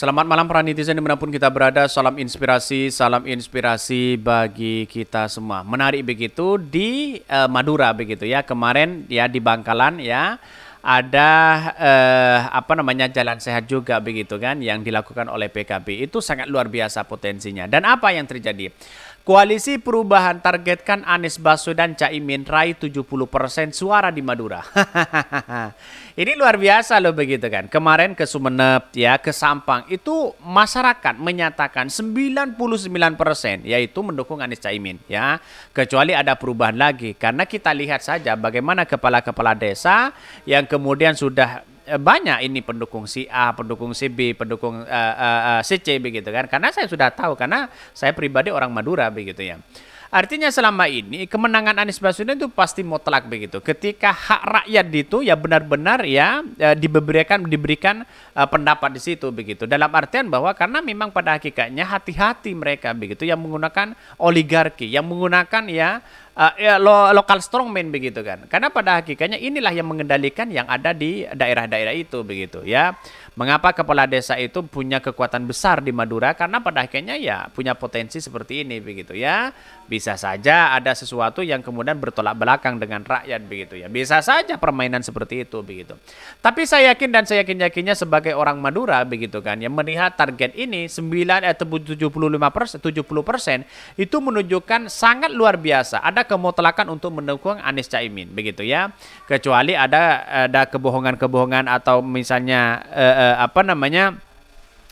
Selamat malam para netizen dimanapun kita berada, salam inspirasi, salam inspirasi bagi kita semua. Menarik begitu di uh, Madura begitu ya, kemarin ya di Bangkalan ya ada eh, apa namanya jalan sehat juga begitu kan yang dilakukan oleh PKB itu sangat luar biasa potensinya dan apa yang terjadi Koalisi perubahan targetkan Anies Baswedan Caimin raih 70% suara di Madura. Ini luar biasa loh begitu kan. Kemarin ke Sumeneb ya, ke Sampang itu masyarakat menyatakan 99% yaitu mendukung Anies Caimin ya. Kecuali ada perubahan lagi karena kita lihat saja bagaimana kepala-kepala desa yang kemudian sudah Eh, banyak ini pendukung si A, pendukung si B, pendukung uh, uh, uh, si C begitu kan. Karena saya sudah tahu karena saya pribadi orang Madura begitu ya. Artinya selama ini kemenangan Anies Baswedan itu pasti mutlak begitu. Ketika hak rakyat itu ya benar-benar ya e, diberikan diberikan pendapat di situ begitu. Dalam artian bahwa karena memang pada hakikatnya hati-hati mereka begitu yang menggunakan oligarki, yang menggunakan ya, e, ya lokal strongman begitu kan. Karena pada hakikatnya inilah yang mengendalikan yang ada di daerah-daerah itu begitu ya. Mengapa kepala desa itu punya kekuatan besar di Madura? Karena pada akhirnya ya punya potensi seperti ini begitu ya. Bisa saja ada sesuatu yang kemudian bertolak belakang dengan rakyat begitu ya. Bisa saja permainan seperti itu begitu. Tapi saya yakin dan saya yakin-yakinnya sebagai orang Madura begitu kan yang melihat target ini 9 atau eh, 75 70 itu menunjukkan sangat luar biasa. Ada kemutlakan untuk mendukung Anies Caimin begitu ya. Kecuali ada eh, ada kebohongan-kebohongan atau misalnya eh, uh, apa namanya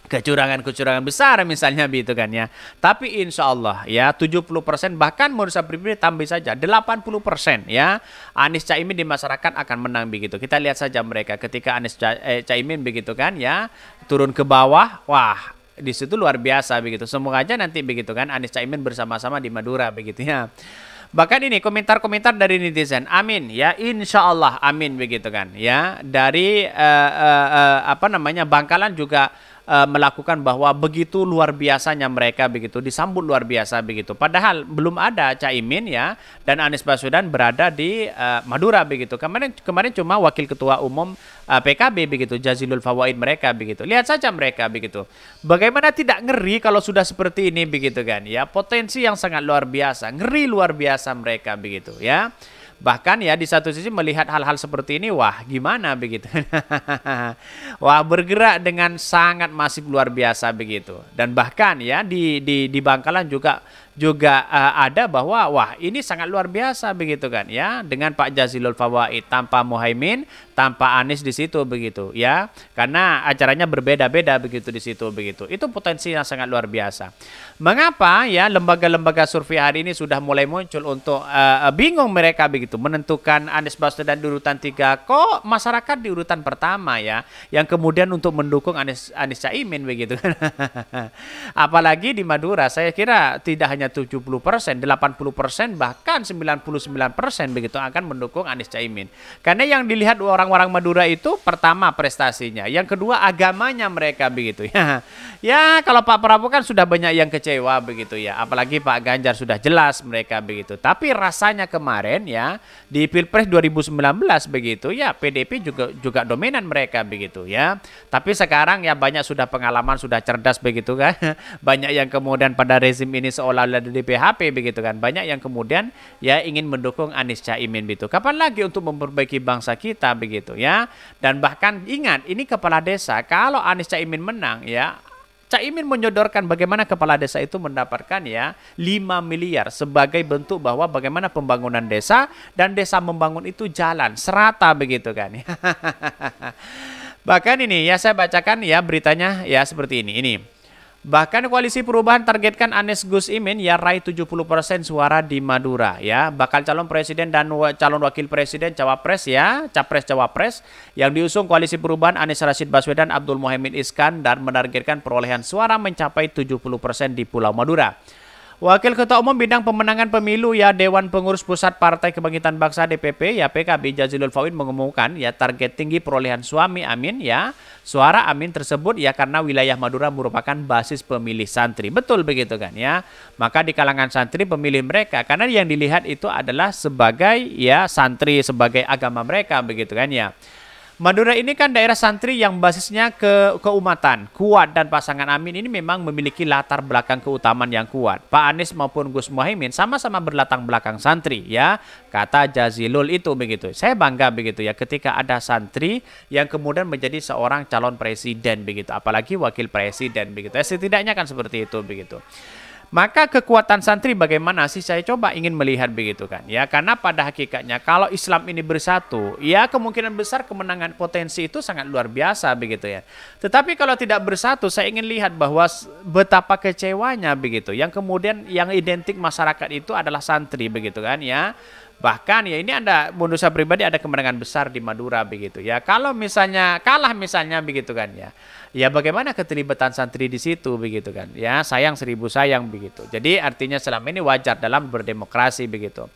kecurangan-kecurangan besar misalnya begitu kan ya. Tapi insya Allah ya 70% bahkan menurut saya pribadi tambah saja 80% ya Anies Caimin di masyarakat akan menang begitu. Kita lihat saja mereka ketika Anies Ca eh, Caimin begitu kan ya turun ke bawah wah di situ luar biasa begitu. Semoga aja nanti begitu kan Anies Caimin bersama-sama di Madura begitu ya. Bahkan ini komentar-komentar dari netizen. Amin ya, insya Allah amin begitu kan. Ya dari uh, uh, uh, apa namanya Bangkalan juga Eh, melakukan bahwa begitu luar biasanya mereka begitu disambut luar biasa begitu. Padahal belum ada Caimin ya dan Anies Baswedan berada di uh, Madura begitu. Kemarin kemarin cuma wakil ketua umum uh, eh, PKB begitu Jazilul Fawaid mereka begitu. Lihat saja mereka begitu. Bagaimana tidak ngeri kalau sudah seperti ini begitu kan ya. Potensi yang sangat luar biasa, ngeri luar biasa mereka begitu ya. Bahkan ya di satu sisi melihat hal-hal seperti ini, wah gimana begitu. wah bergerak dengan sangat masif luar biasa begitu. Dan bahkan ya di di di Bangkalan juga juga uh, ada bahwa wah ini sangat luar biasa begitu kan ya dengan Pak Jazilul Fawaid tanpa Muhaimin tanpa Anies di situ begitu ya karena acaranya berbeda-beda begitu di situ begitu itu potensi yang sangat luar biasa mengapa ya lembaga-lembaga survei hari ini sudah mulai muncul untuk uh, bingung mereka begitu menentukan Anies Baswedan di urutan tiga kok masyarakat di urutan pertama ya yang kemudian untuk mendukung Anies Anies Caimin begitu kan apalagi di Madura saya kira tidak hanya persen, delapan puluh persen, bahkan sembilan sembilan puluh persen begitu akan mendukung Anies Caimin. Karena yang dilihat orang-orang Madura itu pertama prestasinya, yang kedua agamanya mereka begitu ya. Ya, kalau Pak Prabowo kan sudah banyak yang kecewa begitu ya, apalagi Pak Ganjar sudah jelas mereka begitu. Tapi rasanya kemarin ya di Pilpres 2019 begitu ya PDP juga juga dominan mereka begitu ya. Tapi sekarang ya banyak sudah pengalaman, sudah cerdas begitu kan. Banyak yang kemudian pada rezim ini seolah-olah berada di PHP begitu kan. Banyak yang kemudian ya ingin mendukung Anies Caimin begitu. Kapan lagi untuk memperbaiki bangsa kita begitu ya. Dan bahkan ingat ini kepala desa kalau Anies Caimin menang ya Caimin menyodorkan bagaimana kepala desa itu mendapatkan ya 5 miliar sebagai bentuk bahwa bagaimana pembangunan desa dan desa membangun itu jalan serata begitu kan. Bahkan ini ya saya bacakan ya beritanya ya seperti ini. Ini Bahkan koalisi perubahan targetkan Anies Gus Imin ya raih 70% suara di Madura ya. Bakal calon presiden dan calon wakil presiden cawapres ya, capres cawapres yang diusung koalisi perubahan Anies Rashid Baswedan Abdul Muhaimin Iskan dan menargetkan perolehan suara mencapai 70% di Pulau Madura. Wakil Ketua Umum Bidang Pemenangan Pemilu ya Dewan Pengurus Pusat Partai Kebangkitan Bangsa DPP ya PKB Jazilul Fawin mengumumkan ya target tinggi perolehan suami Amin ya suara Amin tersebut ya karena wilayah Madura merupakan basis pemilih santri. Betul begitu kan ya. Maka di kalangan santri pemilih mereka karena yang dilihat itu adalah sebagai ya santri sebagai agama mereka begitu kan ya. Madura ini kan daerah santri yang basisnya ke keumatan kuat dan pasangan Amin ini memang memiliki latar belakang keutamaan yang kuat. Pak Anies maupun Gus Muhaimin sama-sama berlatang belakang santri ya. Kata Jazilul itu begitu. Saya bangga begitu ya ketika ada santri yang kemudian menjadi seorang calon presiden begitu, apalagi wakil presiden begitu. Ya, setidaknya kan seperti itu begitu maka kekuatan santri bagaimana sih saya coba ingin melihat begitu kan ya karena pada hakikatnya kalau Islam ini bersatu ya kemungkinan besar kemenangan potensi itu sangat luar biasa begitu ya tetapi kalau tidak bersatu saya ingin lihat bahwa betapa kecewanya begitu yang kemudian yang identik masyarakat itu adalah santri begitu kan ya Bahkan ya ini anda menurut pribadi ada kemenangan besar di Madura begitu ya. Kalau misalnya kalah misalnya begitu kan ya. Ya bagaimana keterlibatan santri di situ begitu kan. Ya sayang seribu sayang begitu. Jadi artinya selama ini wajar dalam berdemokrasi begitu.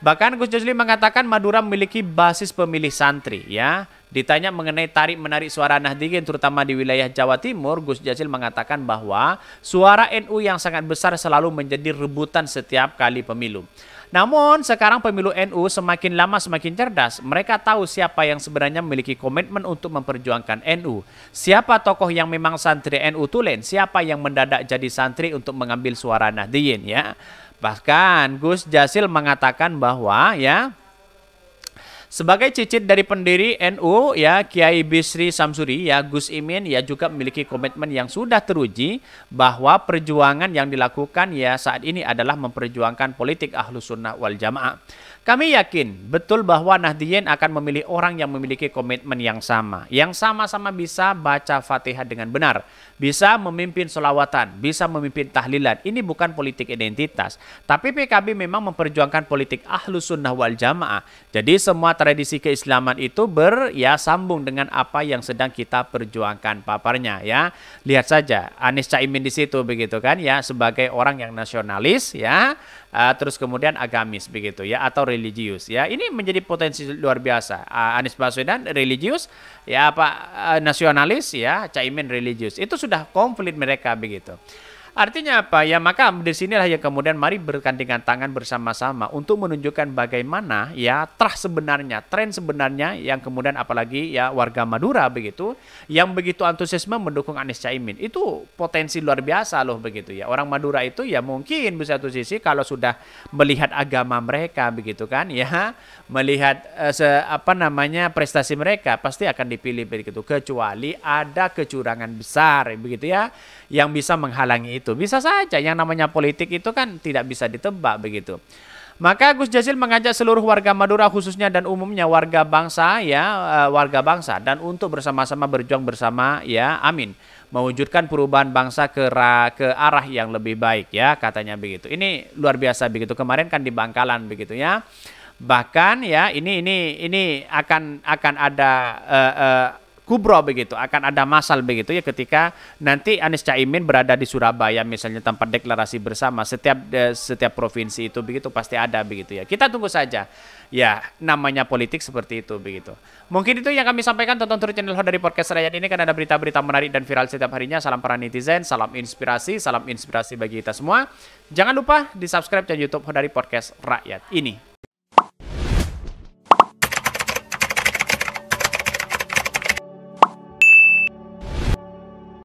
Bahkan Gus Jusli mengatakan Madura memiliki basis pemilih santri ya. Ditanya mengenai tarik menarik suara Nahdliyin terutama di wilayah Jawa Timur, Gus Jasil mengatakan bahwa suara NU yang sangat besar selalu menjadi rebutan setiap kali pemilu. Namun sekarang pemilu NU semakin lama semakin cerdas. Mereka tahu siapa yang sebenarnya memiliki komitmen untuk memperjuangkan NU. Siapa tokoh yang memang santri NU tulen, siapa yang mendadak jadi santri untuk mengambil suara Nahdiyin ya. Bahkan Gus Jasil mengatakan bahwa ya sebagai cicit dari pendiri NU ya Kiai Bisri Samsuri ya Gus Imin ya juga memiliki komitmen yang sudah teruji bahwa perjuangan yang dilakukan ya saat ini adalah memperjuangkan politik ahlus sunnah wal jamaah. Kami yakin betul bahwa nahdien akan memilih orang yang memiliki komitmen yang sama, yang sama-sama bisa baca Fatihah dengan benar, bisa memimpin solawatan, bisa memimpin tahlilan. Ini bukan politik identitas, tapi PKB memang memperjuangkan politik ahlus sunnah wal jamaah. Jadi semua tradisi keislaman itu ber ya sambung dengan apa yang sedang kita perjuangkan paparnya ya. Lihat saja Anies Caimin di situ begitu kan ya sebagai orang yang nasionalis ya uh, terus kemudian agamis begitu ya atau religius ya. Ini menjadi potensi luar biasa. Uh, Anies Baswedan religius ya apa uh, nasionalis ya, Caimin religius. Itu sudah konflik mereka begitu. Artinya apa? Ya maka di sinilah ya kemudian mari bergandengan tangan bersama-sama untuk menunjukkan bagaimana ya terah sebenarnya, tren sebenarnya yang kemudian apalagi ya warga Madura begitu yang begitu antusiasme mendukung Anies Caimin. Itu potensi luar biasa loh begitu ya. Orang Madura itu ya mungkin bisa satu sisi kalau sudah melihat agama mereka begitu kan ya, melihat eh, se, apa namanya prestasi mereka pasti akan dipilih begitu kecuali ada kecurangan besar begitu ya yang bisa menghalangi itu. Bisa saja yang namanya politik itu kan tidak bisa ditebak begitu. Maka Gus Jazil mengajak seluruh warga Madura khususnya dan umumnya warga bangsa ya eh, warga bangsa dan untuk bersama-sama berjuang bersama ya amin mewujudkan perubahan bangsa ke, ke arah yang lebih baik ya katanya begitu. Ini luar biasa begitu kemarin kan di Bangkalan begitu ya. Bahkan ya ini ini ini akan akan ada uh, uh, kubro begitu akan ada masal begitu ya ketika nanti Anies Caimin berada di Surabaya misalnya tempat deklarasi bersama setiap eh, setiap provinsi itu begitu pasti ada begitu ya kita tunggu saja ya namanya politik seperti itu begitu mungkin itu yang kami sampaikan tonton terus channel dari podcast rakyat ini karena ada berita-berita menarik dan viral setiap harinya salam para netizen salam inspirasi salam inspirasi bagi kita semua jangan lupa di subscribe channel YouTube dari podcast rakyat ini